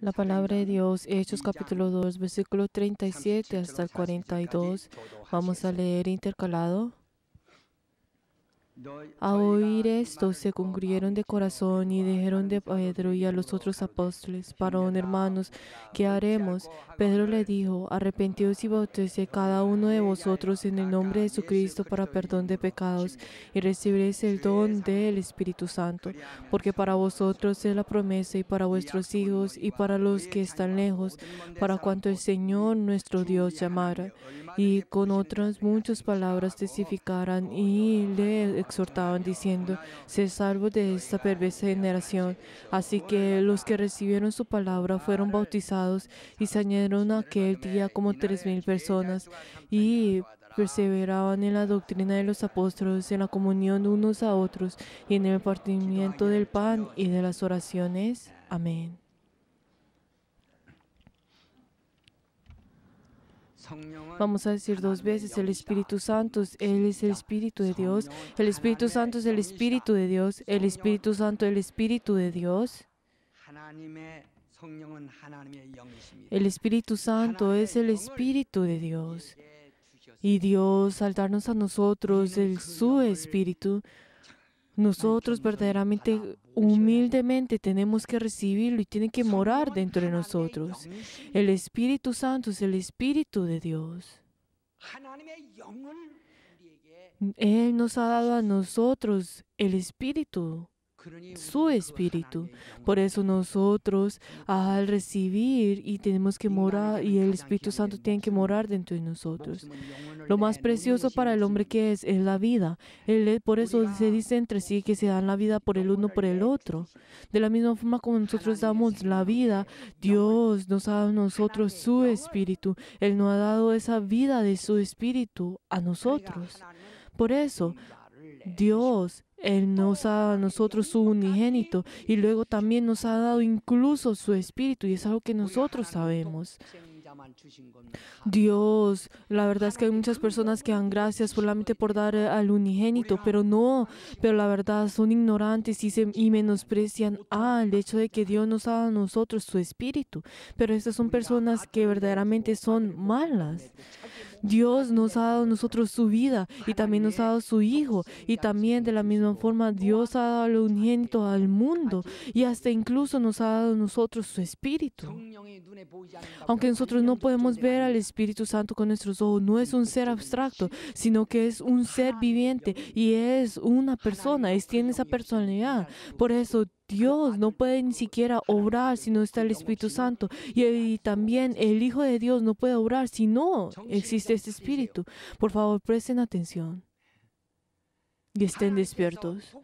La palabra de Dios, Hechos capítulo 2, versículo 37 hasta el 42. Vamos a leer intercalado. A oír esto, se congregaron de corazón y dijeron de Pedro y a los otros apóstoles, Parón hermanos, ¿qué haremos? Pedro le dijo, arrepentíos y bautice cada uno de vosotros en el nombre de Jesucristo para perdón de pecados y recibiréis el don del Espíritu Santo, porque para vosotros es la promesa y para vuestros hijos y para los que están lejos, para cuanto el Señor nuestro Dios llamara y con otras muchas palabras testificaran y le exhortaban diciendo, sé salvo de esta perversa generación. Así que los que recibieron su palabra fueron bautizados y se añadieron aquel día como tres mil personas y perseveraban en la doctrina de los apóstoles, en la comunión unos a otros y en el partimiento del pan y de las oraciones. Amén. Vamos a decir dos veces, el Espíritu Santo, Él es el Espíritu de Dios, el Espíritu Santo es el Espíritu de Dios, el Espíritu Santo el Espíritu de Dios. El Espíritu Santo es el Espíritu de Dios. Y Dios, al darnos a nosotros el, su Espíritu, nosotros verdaderamente humildemente tenemos que recibirlo y tiene que morar dentro de nosotros. El Espíritu Santo es el Espíritu de Dios. Él nos ha dado a nosotros el Espíritu su espíritu. Por eso nosotros al recibir y tenemos que morar y el Espíritu Santo tiene que morar dentro de nosotros. Lo más precioso para el hombre que es es la vida. Él, por eso se dice entre sí que se dan la vida por el uno por el otro. De la misma forma como nosotros damos la vida, Dios nos ha dado a nosotros su espíritu. Él nos ha dado esa vida de su espíritu a nosotros. Por eso, Dios él nos ha dado a nosotros su unigénito y luego también nos ha dado incluso su espíritu y es algo que nosotros sabemos. Dios, la verdad es que hay muchas personas que dan gracias solamente por dar al unigénito, pero no, pero la verdad son ignorantes y, se, menosprecian al hecho de que Dios nos ha dado a nosotros su espíritu. Pero estas son personas que verdaderamente son malas. Dios nos ha dado nosotros su vida y también nos ha dado su Hijo. Y también de la misma forma Dios ha dado lo unigénito al mundo y hasta incluso nos ha dado nosotros su Espíritu. Aunque nosotros no podemos ver al Espíritu Santo con nuestros ojos, no es un ser abstracto, sino que es un ser viviente y es una persona, es, tiene esa personalidad. Por eso Dios no puede ni siquiera obrar si no está el Espíritu Santo. Y, también el Hijo de Dios no puede obrar si no existe este Espíritu. Por favor, presten atención y estén despiertos.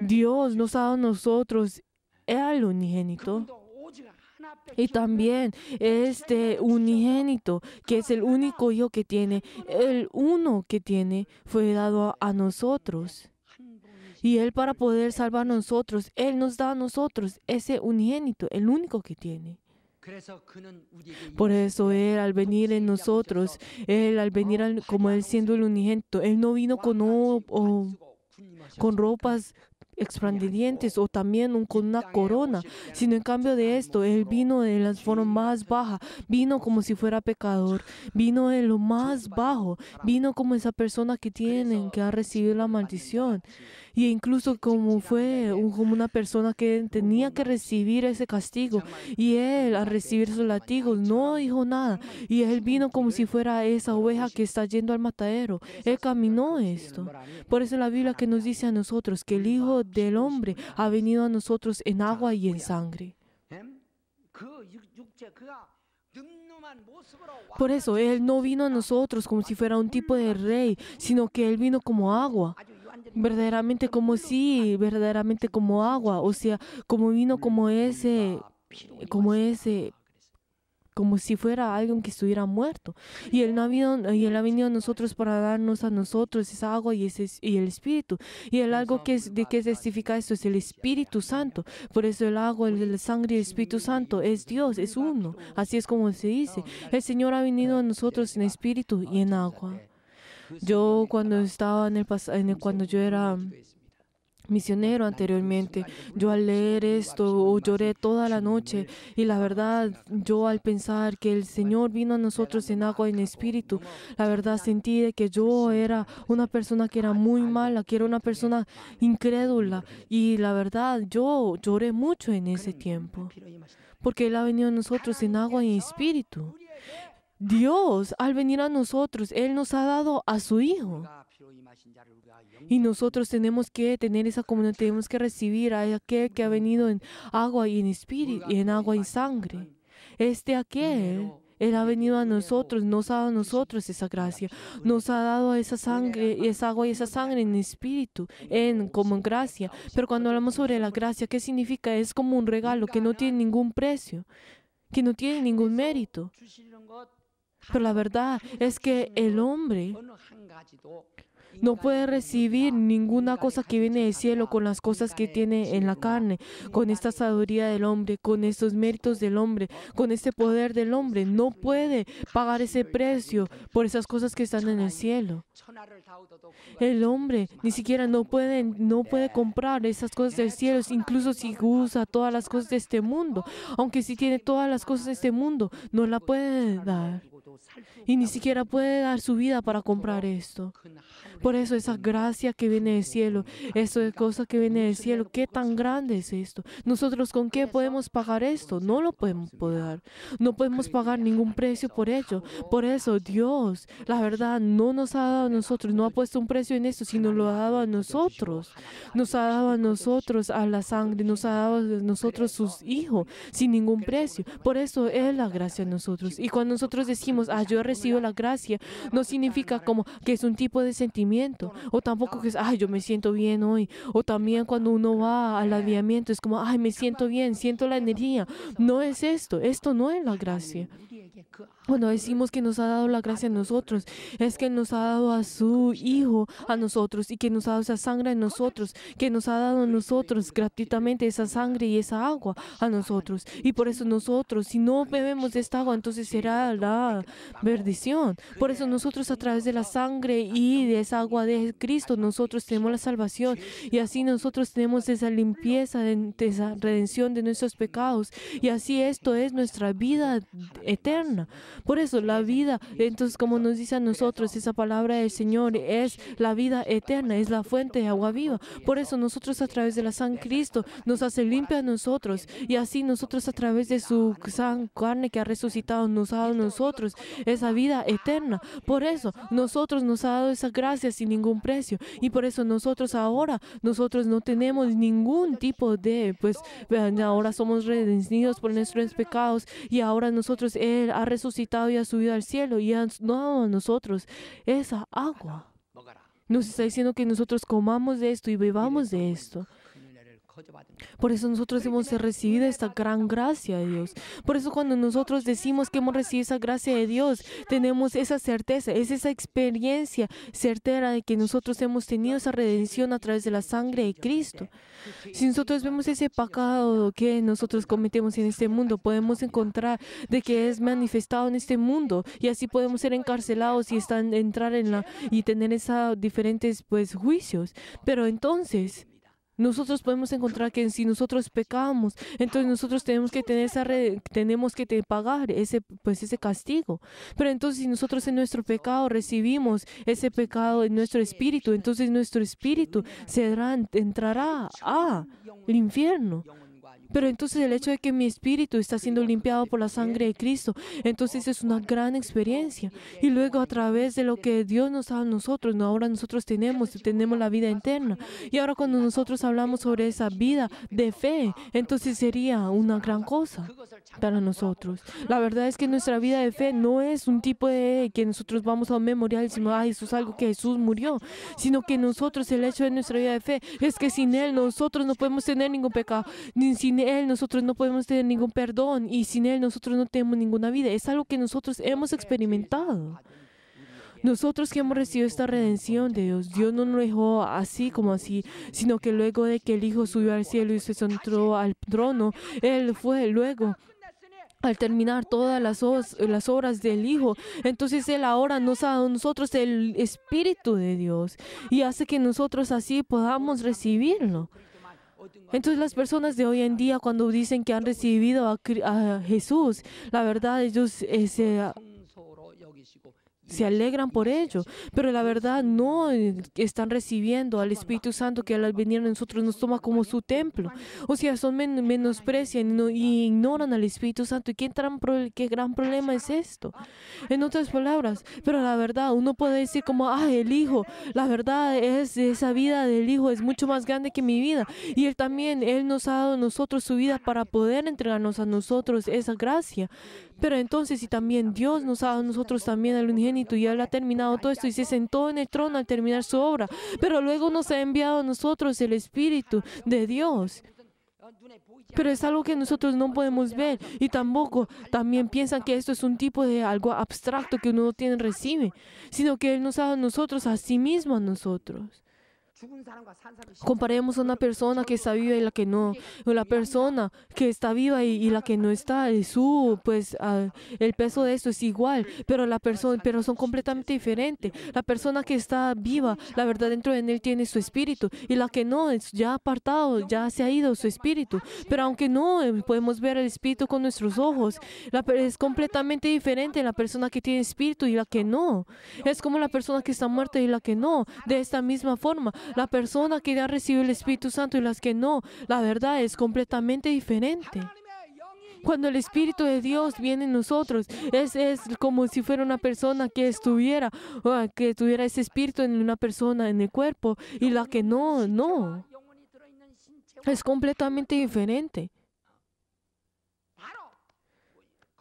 Dios nos ha dado a nosotros el unigénito. Y también este unigénito, que es el único hijo que tiene, el uno que tiene, fue dado a nosotros. Y Él para poder salvar nosotros, Él nos da a nosotros ese unigénito, el único que tiene. Por eso Él al venir en nosotros, Él al venir como Él siendo el unigénito, Él no vino con, con ropas expandidientes o también con una corona, sino en cambio de esto, Él vino de la forma más baja, vino como si fuera pecador, vino de lo más bajo, vino como esa persona que tienen, que ha recibido la maldición y incluso como fue como una persona que tenía que recibir ese castigo y él al recibir su latigos no dijo nada y él vino como si fuera esa oveja que está yendo al matadero. Él caminó esto. Por eso la Biblia que nos dice a nosotros que el Hijo del Hombre ha venido a nosotros en agua y en sangre. Por eso Él no vino a nosotros como si fuera un tipo de rey, sino que Él vino como agua verdaderamente como si, verdaderamente como agua, o sea, como vino como ese, como ese, como si fuera alguien que estuviera muerto. Y Él, ha venido, y él ha venido a nosotros para darnos a nosotros esa agua y, ese, y el Espíritu. Y el algo que, es, de que testifica esto es el Espíritu Santo. Por eso el agua, el, la sangre y el Espíritu Santo es Dios, es uno. Así es como se dice. El Señor ha venido a nosotros en Espíritu y en agua. Yo cuando estaba en el, en cuando yo era misionero anteriormente. Yo al leer esto lloré toda la noche y la verdad yo al pensar que el Señor vino a nosotros en agua y en espíritu, la verdad sentí que yo era una persona que era muy mala, que era una persona incrédula y la verdad yo lloré mucho en ese tiempo porque Él ha venido a nosotros en agua y en espíritu. Dios, al venir a nosotros, Él nos ha dado a su Hijo. Y nosotros tenemos que tener esa comunidad, tenemos que recibir a aquel que ha venido en agua y en espíritu, y en agua y sangre. Este aquel, Él ha venido a nosotros, nos ha dado a nosotros esa gracia, nos ha dado esa sangre, esa agua y esa sangre en espíritu, en como en gracia. Pero cuando hablamos sobre la gracia, ¿qué significa? Es como un regalo que no tiene ningún precio, que no tiene ningún mérito. Pero la verdad es que el hombre no puede recibir ninguna cosa que viene del cielo con las cosas que tiene en la carne, con esta sabiduría del hombre, con estos méritos del hombre, con este poder del hombre. No puede pagar ese precio por esas cosas que están en el cielo. El hombre ni siquiera no puede, no puede comprar esas cosas del cielo, incluso si usa todas las cosas de este mundo. Aunque si tiene todas las cosas de este mundo, no la puede dar y ni siquiera puede dar su vida para comprar esto. Por eso esa gracia que viene del cielo, eso es cosa que viene del cielo, ¿qué tan grande es esto? Nosotros con qué podemos pagar esto? No lo podemos pagar. No podemos pagar ningún precio por ello. Por eso Dios, la verdad, no nos ha dado a nosotros, no ha puesto un precio en esto, sino lo ha dado a nosotros. Nos ha dado a nosotros a la sangre, nos ha dado a nosotros sus hijos sin ningún precio. Por eso es la gracia de nosotros. Y cuando nosotros decimos, ah, yo recibo la gracia, no significa como que es un tipo de sentimiento, o tampoco que es, yo me siento bien hoy, o también cuando uno va al aviamiento es como, ay, me siento bien, siento la energía. No es esto, esto no es la gracia. Cuando decimos que nos ha dado la gracia a nosotros, es que nos ha dado a su Hijo a nosotros y que nos ha dado esa sangre a nosotros, que nos ha dado a nosotros gratuitamente esa sangre y esa agua a nosotros. Y por eso nosotros, si no bebemos de esta agua, entonces será la perdición. Por eso nosotros a través de la sangre y de esa agua de Cristo, nosotros tenemos la salvación y así nosotros tenemos esa limpieza, de, esa redención de nuestros pecados. Y así esto es nuestra vida eterna por eso la vida, entonces como nos dice a nosotros, esa palabra del Señor es la vida eterna, es la fuente de agua viva. Por eso nosotros a través de la San Cristo nos hace limpia a nosotros y así nosotros a través de su san carne que ha resucitado nos ha dado a nosotros esa vida eterna. Por eso nosotros nos ha dado esa gracia sin ningún precio y por eso nosotros ahora nosotros no tenemos ningún tipo de pues ahora somos redimidos por nuestros pecados y ahora nosotros él ha resucitado y ha subido al cielo y ha dado a nosotros esa agua. Nos está diciendo que nosotros comamos de esto y bebamos de esto. Por eso nosotros hemos recibido esta gran gracia de Dios. Por eso cuando nosotros decimos que hemos recibido esa gracia de Dios, tenemos esa certeza, es esa experiencia certera de que nosotros hemos tenido esa redención a través de la sangre de Cristo. Si nosotros vemos ese pecado que nosotros cometemos en este mundo, podemos encontrar de que es manifestado en este mundo y así podemos ser encarcelados y entrar en la y tener esos diferentes pues juicios. Pero entonces nosotros podemos encontrar que si nosotros pecamos, entonces nosotros tenemos que tener esa tenemos que pagar ese pues ese castigo. Pero entonces si nosotros en nuestro pecado recibimos ese pecado en nuestro espíritu, entonces nuestro espíritu se entrará al infierno. Pero entonces el hecho de que mi espíritu está siendo limpiado por la sangre de Cristo, entonces es una gran experiencia. Y luego a través de lo que Dios nos da a nosotros, no ahora nosotros tenemos, tenemos la vida eterna. Y ahora cuando nosotros hablamos sobre esa vida de fe, entonces sería una gran cosa para nosotros. La verdad es que nuestra vida de fe no es un tipo de que nosotros vamos a un memorial y decimos, eso es algo que Jesús murió, sino que nosotros, el hecho de nuestra vida de fe, es que sin Él nosotros no podemos tener ningún pecado, ni sin él nosotros no podemos tener ningún perdón y sin Él nosotros no tenemos ninguna vida. Es algo que nosotros hemos experimentado. Nosotros que hemos recibido esta redención de Dios, Dios no nos dejó así como así, sino que luego de que el Hijo subió al cielo y se sentó al trono, Él fue luego al terminar todas las, las, obras del Hijo. Entonces Él ahora nos ha dado a nosotros el Espíritu de Dios y hace que nosotros así podamos recibirlo. Entonces las personas de hoy en día cuando dicen que han recibido a, Jesús, la verdad ellos se alegran por ello, pero la verdad no eh, están recibiendo al Espíritu Santo que al venir a nosotros nos toma como su templo. O sea, son menosprecian y ignoran al Espíritu Santo. ¿Y qué gran, problema es esto? En otras palabras, pero la verdad, uno puede decir como, ah, el Hijo, la verdad es esa vida del Hijo es mucho más grande que mi vida. Y Él también, Él nos ha dado a nosotros su vida para poder entregarnos a nosotros esa gracia. Pero entonces si también Dios nos ha dado a nosotros también al unigénito y Él ha terminado todo esto y se sentó en el trono al terminar su obra, pero luego nos ha enviado a nosotros el Espíritu de Dios. Pero es algo que nosotros no podemos ver y tampoco también piensan que esto es un tipo de algo abstracto que uno no tiene, recibe, sino que Él nos ha dado a nosotros a sí mismo a nosotros. Comparemos una persona que está viva y la que no, o la persona que está viva y, la que no está, su, pues ah, el peso de esto es igual, pero la persona, pero son completamente diferentes. La persona que está viva, la verdad dentro de él tiene su espíritu, y la que no, es ya apartado, ya se ha ido su espíritu. Pero aunque no eh, podemos ver el espíritu con nuestros ojos, la, es completamente diferente la persona que tiene espíritu y la que no. Es como la persona que está muerta y la que no, de esta misma forma. La persona que ya recibió el Espíritu Santo y las que no, la verdad es completamente diferente. Cuando el Espíritu de Dios viene en nosotros, es, es como si fuera una persona que estuviera, que tuviera ese espíritu en una persona, en el cuerpo, y la que no, no. Es completamente diferente.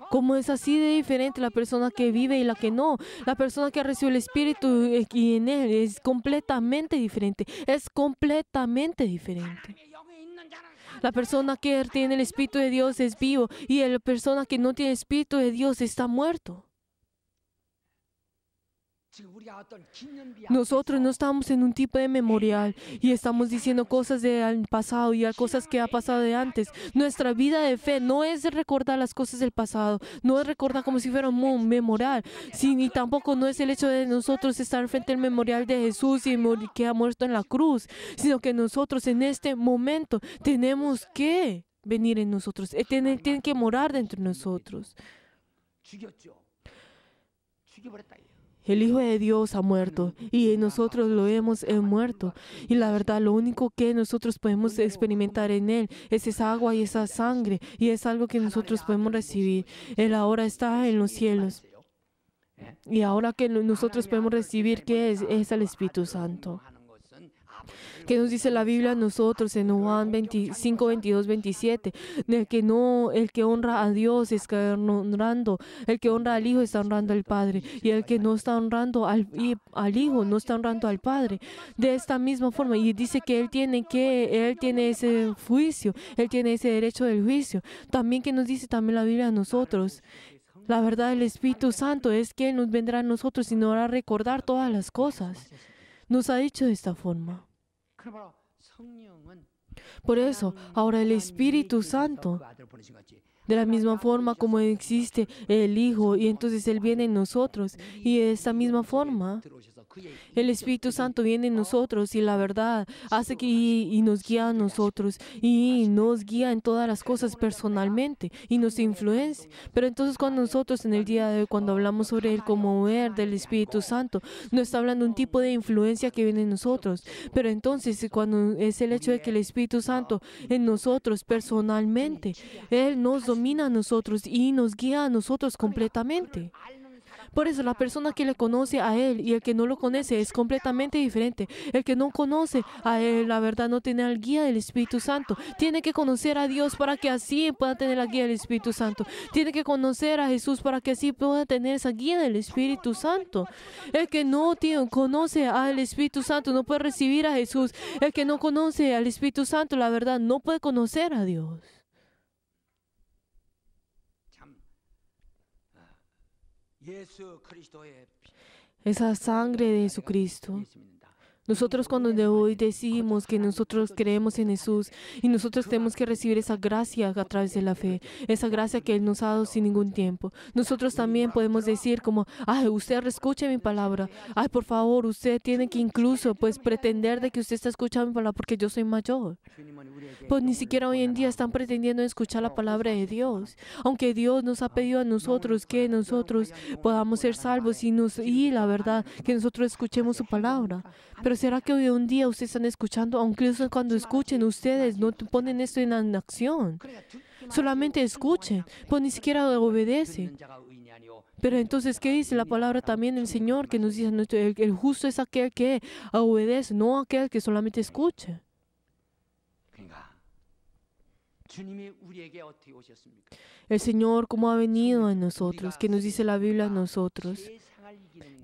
Como es así de diferente la persona que vive y la que no. La persona que recibe el Espíritu eh, y en él es completamente diferente. Es completamente diferente. La persona que tiene el Espíritu de Dios es vivo y la persona que no tiene el Espíritu de Dios está muerto. Nosotros no estamos en un tipo de memorial y estamos diciendo cosas del pasado y cosas que ha pasado de antes. Nuestra vida de fe no es recordar las cosas del pasado, no es recordar como si fuera un memorial, ni tampoco no es el hecho de nosotros estar frente al memorial de Jesús y que ha muerto en la cruz, sino que nosotros en este momento tenemos que venir en nosotros, tienen, eh, tienen que morar dentro de nosotros. El Hijo de Dios ha muerto y nosotros lo hemos eh, muerto. Y la verdad, lo único que nosotros podemos experimentar en Él es esa agua y esa sangre y es algo que nosotros podemos recibir. Él ahora está en los cielos. Y ahora que nosotros podemos recibir, ¿qué es? Es el Espíritu Santo. Que nos dice la Biblia a nosotros en Juan 25, 22, 27? De que no, el que honra a Dios está honrando, el que honra al Hijo está honrando al Padre, y el que no está honrando al, al Hijo no está honrando al Padre. De esta misma forma, y dice que Él tiene que, Él tiene ese juicio, Él tiene ese derecho del juicio. También que nos dice también la Biblia a nosotros, la verdad del Espíritu Santo es que Él nos vendrá a nosotros y nos hará recordar todas las cosas. Nos ha dicho de esta forma. Por eso, ahora el Espíritu Santo, de la misma forma como existe el Hijo, y entonces Él viene en nosotros, y de esta misma forma, el Espíritu Santo viene en nosotros y la verdad hace que y, nos guía a nosotros y nos guía en todas las cosas personalmente y nos influencia. Pero entonces cuando nosotros en el día de hoy, cuando hablamos sobre el ver del Espíritu Santo, no está hablando un tipo de influencia que viene en nosotros. Pero entonces eh, cuando es el hecho de que el Espíritu Santo en nosotros personalmente, Él nos domina a nosotros y nos guía a nosotros completamente. Por eso la persona que le conoce a Él y el que no lo conoce es completamente diferente. El que no conoce a Él, la verdad, no tiene al guía del Espíritu Santo. Tiene que conocer a Dios para que así pueda tener la guía del Espíritu Santo. Tiene que conocer a Jesús para que así pueda tener esa guía del Espíritu Santo. El que no tiene, conoce al Espíritu Santo no puede recibir a Jesús. El que no conoce al Espíritu Santo, la verdad, no puede conocer a Dios. esa sangre de Jesucristo nosotros cuando de hoy decimos que nosotros creemos en Jesús y nosotros tenemos que recibir esa gracia a través de la fe, esa gracia que Él nos ha dado sin ningún tiempo. Nosotros también podemos decir como, ay, usted escuche mi palabra, ay, por favor, usted tiene que incluso pues pretender de que usted está escuchando mi palabra porque yo soy mayor. Pues ni siquiera hoy en día están pretendiendo escuchar la palabra de Dios, aunque Dios nos ha pedido a nosotros que nosotros podamos ser salvos y, nos, y la verdad, que nosotros escuchemos su palabra. ¿Será que hoy un día ustedes están escuchando? Aunque cuando escuchen ustedes, no ponen esto en acción. Solamente escuchen, pues ni siquiera obedecen. Pero entonces, ¿qué dice la palabra también del Señor que nos dice, el, el justo es aquel que obedece, no aquel que solamente escuche? El Señor, ¿cómo ha venido a nosotros? ¿Qué nos dice la Biblia a nosotros?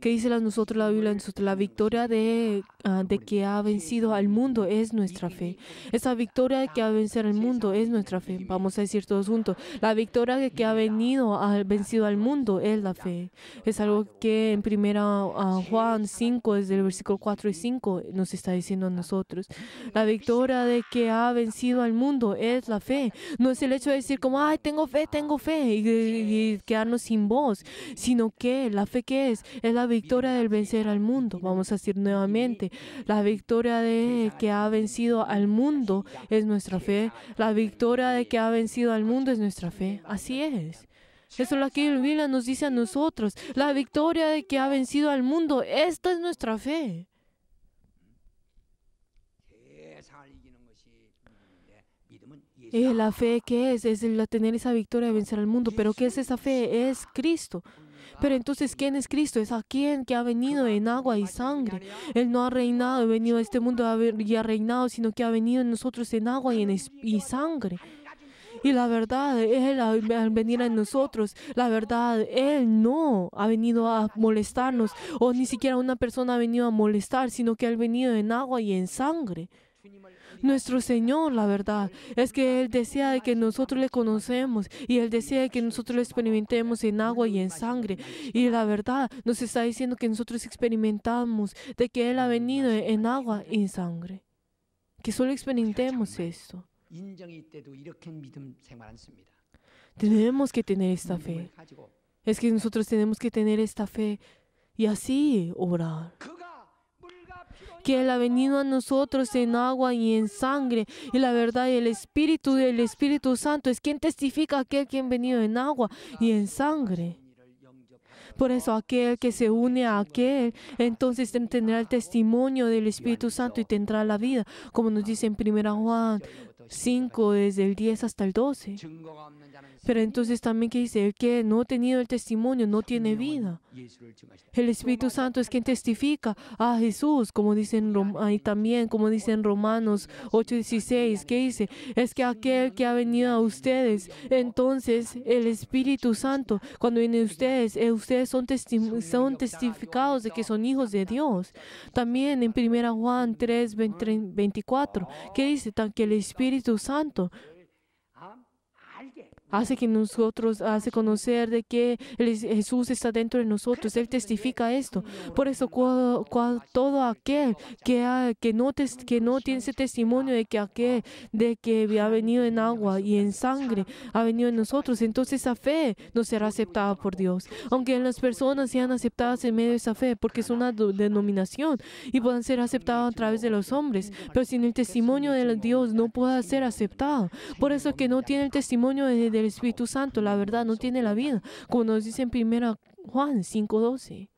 ¿Qué dice nosotros la Biblia, nosotros la victoria de, ah, de que ha vencido al mundo es nuestra fe. Esa victoria de que ha vencido al mundo es nuestra fe. Vamos a decir todos juntos, la victoria de que ha venido, ha vencido al mundo es la fe. Es algo que en primera ah, Juan 5, desde el versículo 4 y 5, nos está diciendo a nosotros. La victoria de que ha vencido al mundo es la fe. No es el hecho de decir como, ay, tengo fe, tengo fe, y, quedarnos sin voz, sino que la fe que es, es la victoria victoria del vencer al mundo. Vamos a decir nuevamente, la victoria de que ha vencido al mundo es nuestra fe. La victoria de que ha vencido al mundo es nuestra fe. Así es. Eso es lo que Biblia nos dice a nosotros. La victoria de que ha vencido al mundo, esta es nuestra fe. la fe que es, es tener esa victoria de vencer al mundo. Pero ¿qué es esa fe? Es Cristo. Pero entonces, ¿quién es Cristo? Es a que ha venido en agua y sangre. Él no ha reinado, ha venido a este mundo y ha reinado, sino que ha venido en nosotros en agua y, en sangre. Y la verdad, Él ha venido en nosotros, la verdad, Él no ha venido a molestarnos, o ni siquiera una persona ha venido a molestar, sino que ha venido en agua y en sangre. Nuestro Señor, la verdad, es que Él desea que nosotros le conocemos y Él desea que nosotros lo experimentemos en agua y en sangre. Y la verdad nos está diciendo que nosotros experimentamos de que Él ha venido en agua y en sangre. Que solo experimentemos esto. Tenemos que tener esta fe. Es que nosotros tenemos que tener esta fe y así orar que Él ha venido a nosotros en agua y en sangre. Y la verdad, el Espíritu del Espíritu Santo es quien testifica a aquel que ha venido en agua y en sangre. Por eso aquel que se une a aquel, entonces tendrá el testimonio del Espíritu Santo y tendrá la vida, como nos dice en 1 Juan 5, desde el 10 hasta el 12. Pero entonces también que dice, el que no ha tenido el testimonio no tiene vida. El Espíritu Santo es quien testifica a ah, Jesús, como dicen y también como dicen Romanos 16, que dice, es que aquel que ha venido a ustedes, entonces el Espíritu Santo, cuando viene a ustedes, eh, ustedes son, son testificados de que son hijos de Dios. También en 1 Juan 3, 24, que dice tan que el Espíritu Espíritu Santo hace que nosotros, hace conocer de que Jesús está dentro de nosotros. Él testifica esto. Por eso, todo aquel que, que, no que no tiene ese testimonio de que aquel, de que ha venido en agua y en sangre, ha venido en nosotros, entonces esa fe no será aceptada por Dios. Aunque las personas sean aceptadas en medio de esa fe, porque es una denominación y puedan ser aceptadas a través de los hombres, pero sin el testimonio de Dios no pueda ser aceptado. Por eso que no tiene el testimonio de del Espíritu Santo, la verdad no tiene la vida, como nos dice en 1 Juan 5:12.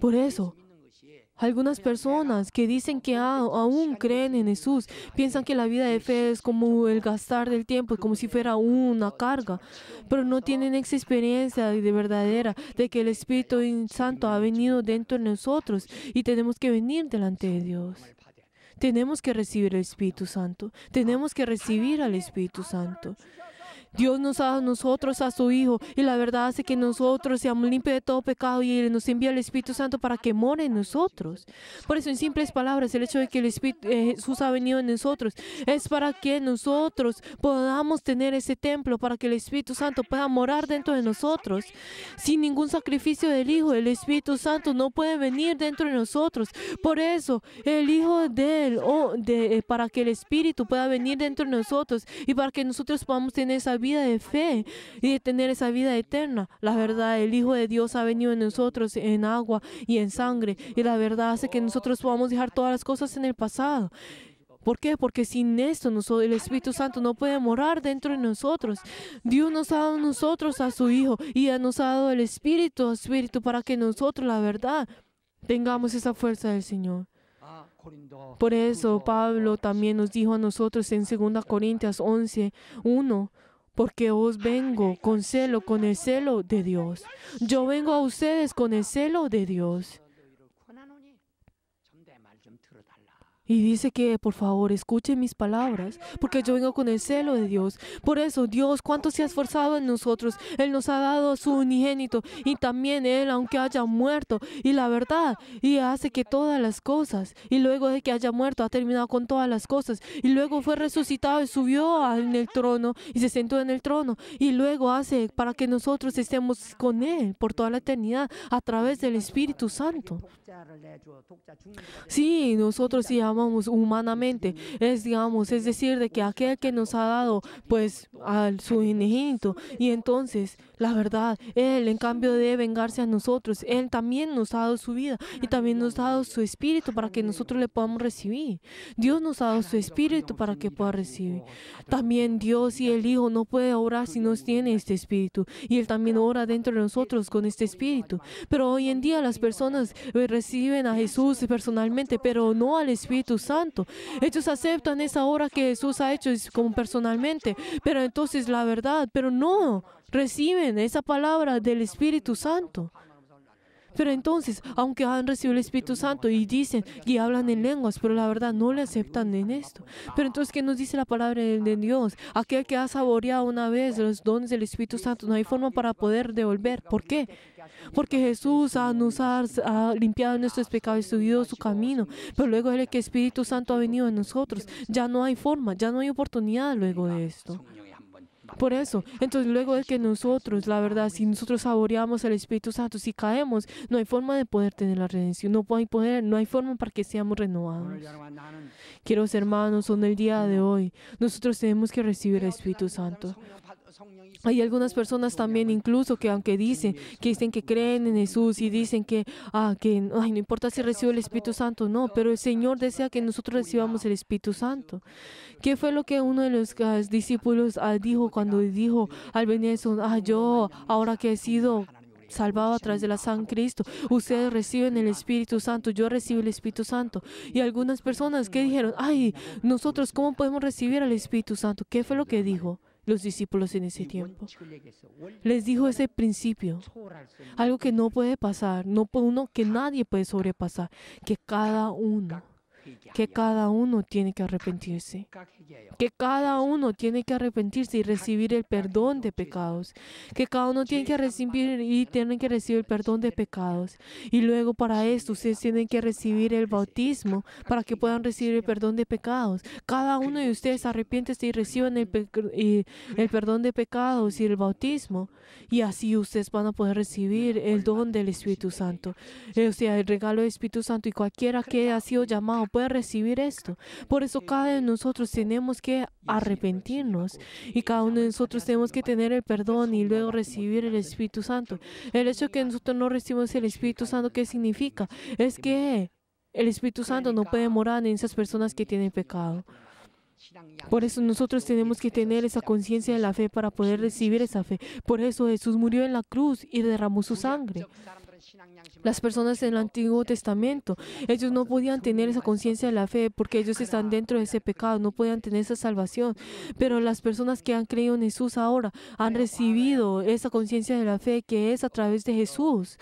Por eso, algunas personas que dicen que aún creen en Jesús piensan que la vida de fe es como el gastar del tiempo, como si fuera una carga, pero no tienen esa experiencia de verdadera de que el Espíritu Santo ha venido dentro de nosotros y tenemos que venir delante de Dios. Tenemos que recibir al Espíritu Santo. Tenemos que recibir al Espíritu Santo. Dios nos dado a nosotros a su Hijo y la verdad hace que nosotros seamos limpios de todo pecado y Él nos envía el Espíritu Santo para que more en nosotros. Por eso, en simples palabras, el hecho de que el Espíritu eh, Jesús ha venido en nosotros es para que nosotros podamos tener ese templo, para que el Espíritu Santo pueda morar dentro de nosotros. Sin ningún sacrificio del Hijo, el Espíritu Santo no puede venir dentro de nosotros. Por eso, el Hijo de Él, de, eh, para que el Espíritu pueda venir dentro de nosotros y para que nosotros podamos tener esa vida de fe y de tener esa vida eterna. La verdad, el Hijo de Dios ha venido en nosotros en agua y en sangre. Y la verdad hace que nosotros podamos dejar todas las cosas en el pasado. ¿Por qué? Porque sin esto el Espíritu Santo no puede morar dentro de nosotros. Dios nos ha dado a nosotros a su Hijo y ya nos ha dado el Espíritu, Espíritu, para que nosotros, la verdad, tengamos esa fuerza del Señor. Por eso Pablo también nos dijo a nosotros en 2 Corintios 11, 1, porque os vengo con celo, con el celo de Dios. Yo vengo a ustedes con el celo de Dios. Y dice que por favor escuche mis palabras, porque yo vengo con el celo de Dios. Por eso Dios, cuánto se ha esforzado en nosotros. Él nos ha dado su unigénito y también Él, aunque haya muerto, y la verdad, y hace que todas las cosas, y luego de que haya muerto, ha terminado con todas las cosas, y luego fue resucitado y subió en el trono y se sentó en el trono, y luego hace para que nosotros estemos con Él por toda la eternidad a través del Espíritu Santo. Sí, nosotros sí humanamente. Es, digamos, es decir, de que aquel que nos ha dado, pues, al su ingento. Y entonces, la verdad. Él, en cambio, debe vengarse a nosotros. Él también nos ha dado su vida y también nos ha dado su espíritu para que nosotros le podamos recibir. Dios nos ha dado su espíritu para que pueda recibir. También Dios y el Hijo no puede orar si no tiene este espíritu. Y Él también ora dentro de nosotros con este espíritu. Pero hoy en día las personas eh, reciben a Jesús personalmente, pero no al Espíritu Santo. Ellos aceptan esa obra que Jesús ha hecho como personalmente, pero entonces la verdad, pero no reciben esa palabra del Espíritu Santo. Pero entonces, aunque han recibido el Espíritu Santo y dicen y hablan en lenguas, pero la verdad no le aceptan en esto. Pero entonces, ¿qué nos dice la palabra de Dios? Aquel que ha saboreado una vez los dones del Espíritu Santo, no hay forma para poder devolver. ¿Por qué? Porque Jesús ha, nos ha, limpiado nuestros pecados y subido su camino. Pero luego el que Espíritu Santo ha venido en nosotros, ya no hay forma, ya no hay oportunidad luego de esto. Por eso, entonces luego es que nosotros, la verdad, si nosotros saboreamos el Espíritu Santo, si caemos, no hay forma de poder tener la redención, no hay poder, no hay forma para que seamos renovados. Quiero hermanos, en el día de hoy, nosotros tenemos que recibir el Espíritu Santo. Hay algunas personas también incluso que aunque dicen que dicen que creen en Jesús y dicen que ah, que no importa si recibo el Espíritu Santo, no, pero el Señor desea que nosotros recibamos el Espíritu Santo. ¿Qué fue lo que uno de los ah, discípulos ah, dijo cuando dijo al venir ah yo ahora que he sido salvado a través de la San Cristo. Ustedes reciben el Espíritu Santo, yo recibo el Espíritu Santo. Y algunas personas que dijeron, ay, nosotros cómo podemos recibir al Espíritu Santo. ¿Qué fue lo que dijo? los discípulos en ese tiempo. Les dijo ese principio, algo que no puede pasar, no uno que nadie puede sobrepasar, que cada uno que cada uno tiene que arrepentirse, que cada uno tiene que arrepentirse y recibir el perdón de pecados, que cada uno tiene que recibir y tienen que recibir el perdón de pecados. Y luego para esto ustedes tienen que recibir el bautismo para que puedan recibir el perdón de pecados. Cada uno de ustedes arrepiente y reciban el, perdón de pecados y el bautismo. Y así ustedes van a poder recibir el don del Espíritu Santo. O sea, el regalo del Espíritu Santo y cualquiera que ha sido llamado recibir esto. Por eso cada uno de nosotros tenemos que arrepentirnos y cada uno de nosotros tenemos que tener el perdón y luego recibir el Espíritu Santo. El hecho que nosotros no recibimos el Espíritu Santo, ¿qué significa? Es que el Espíritu Santo no puede morar en esas personas que tienen pecado. Por eso nosotros tenemos que tener esa conciencia de la fe para poder recibir esa fe. Por eso Jesús murió en la cruz y derramó su sangre las personas en el Antiguo Testamento. Ellos no podían tener esa conciencia de la fe porque ellos están dentro de ese pecado, no podían tener esa salvación. Pero las personas que han creído en Jesús ahora han recibido esa conciencia de la fe que es a través de Jesús.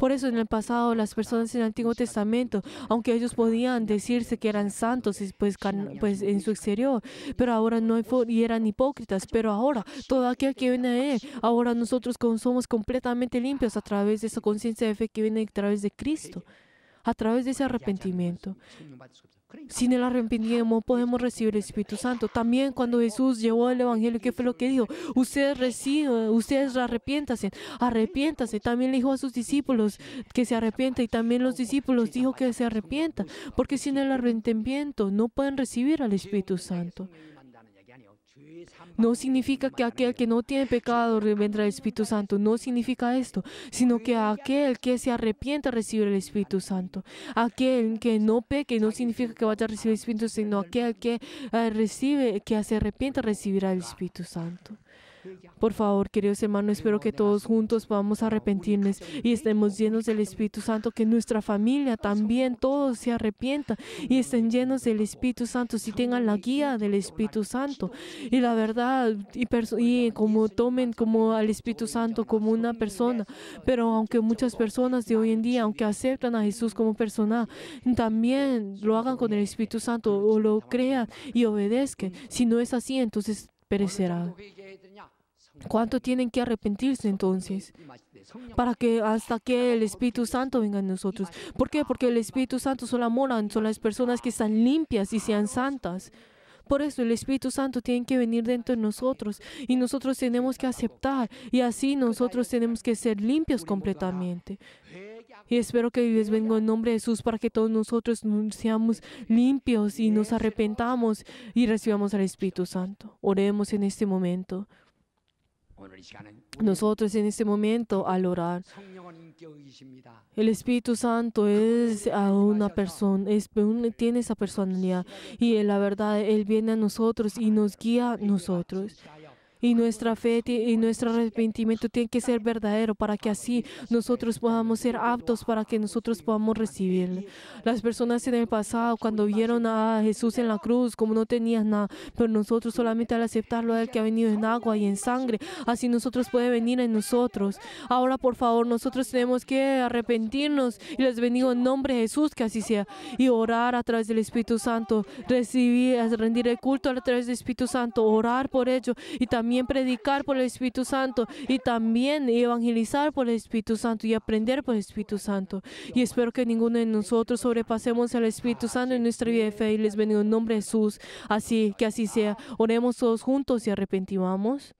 Por eso en el pasado las personas en el Antiguo Testamento, aunque ellos podían decirse que eran santos pues, pues, en su exterior, pero ahora no y eran hipócritas, pero ahora todo aquel que viene a Él, ahora nosotros somos completamente limpios a través de esa conciencia de fe que viene a través de Cristo, a través de ese arrepentimiento. Sin el arrepentimiento podemos recibir el Espíritu Santo. También cuando Jesús llevó el Evangelio, ¿qué fue lo que dijo? Ustedes reciben, ustedes arrepiéntase, arrepiéntase. También le dijo a sus discípulos que se arrepienta y también los discípulos dijo que se arrepienta, porque sin el arrepentimiento no pueden recibir al Espíritu Santo. No significa que aquel que no tiene pecado vendrá el Espíritu Santo, no significa esto, sino que aquel que se arrepienta recibe el Espíritu Santo. Aquel que no peque no significa que vaya a recibir el Espíritu, sino aquel que eh, recibe, que se arrepiente recibirá el Espíritu Santo. Por favor, queridos hermanos, espero que todos juntos podamos arrepentirnos y estemos llenos del Espíritu Santo, que nuestra familia también, todos se arrepientan y estén llenos del Espíritu Santo, si tengan la guía del Espíritu Santo. Y la verdad, y, y como tomen como al Espíritu Santo como una persona, pero aunque muchas personas de hoy en día, aunque aceptan a Jesús como persona, también lo hagan con el Espíritu Santo o lo crean y obedezcan. Si no es así, entonces perecerá. ¿Cuánto tienen que arrepentirse entonces? Para que hasta que el Espíritu Santo venga en nosotros. ¿Por qué? Porque el Espíritu Santo solo mora, son las personas que están limpias y sean santas. Por eso el Espíritu Santo tiene que venir dentro de nosotros y nosotros tenemos que aceptar y así nosotros tenemos que ser limpios completamente. Y espero que les venga en nombre de Jesús para que todos nosotros seamos limpios y nos arrepentamos y recibamos al Espíritu Santo. Oremos en este momento. Nosotros en este momento al orar, el Espíritu Santo es a una persona, es, tiene esa personalidad y la verdad, Él viene a nosotros y nos guía a nosotros. Y nuestra fe y nuestro arrepentimiento tiene que ser verdadero para que así nosotros podamos ser aptos para que nosotros podamos recibir. Las personas en el pasado, cuando vieron a Jesús en la cruz, como no tenían nada, pero nosotros solamente al aceptarlo a Él que ha venido en agua y en sangre, así nosotros puede venir en nosotros. Ahora, por favor, nosotros tenemos que arrepentirnos y les bendigo en nombre de Jesús, que así sea, y orar a través del Espíritu Santo, recibir, rendir el culto a través del Espíritu Santo, orar por ello y también también predicar por el Espíritu Santo y también evangelizar por el Espíritu Santo y aprender por el Espíritu Santo. Y espero que ninguno de nosotros sobrepasemos al Espíritu Santo en nuestra vida de fe y les bendigo en nombre de Jesús. Así que así sea. Oremos todos juntos y arrepentimos.